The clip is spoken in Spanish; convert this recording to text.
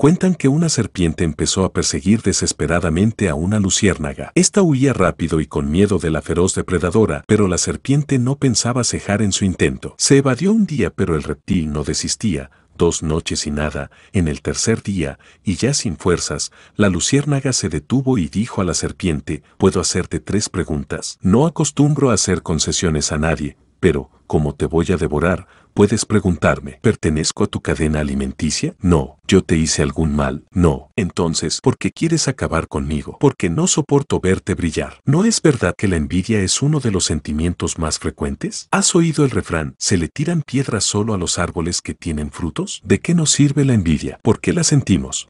cuentan que una serpiente empezó a perseguir desesperadamente a una luciérnaga. Esta huía rápido y con miedo de la feroz depredadora, pero la serpiente no pensaba cejar en su intento. Se evadió un día, pero el reptil no desistía, dos noches y nada, en el tercer día, y ya sin fuerzas, la luciérnaga se detuvo y dijo a la serpiente, puedo hacerte tres preguntas. No acostumbro a hacer concesiones a nadie, pero, como te voy a devorar, puedes preguntarme, ¿pertenezco a tu cadena alimenticia? No. ¿Yo te hice algún mal? No. Entonces, ¿por qué quieres acabar conmigo? Porque no soporto verte brillar. ¿No es verdad que la envidia es uno de los sentimientos más frecuentes? ¿Has oído el refrán, se le tiran piedras solo a los árboles que tienen frutos? ¿De qué nos sirve la envidia? ¿Por qué la sentimos?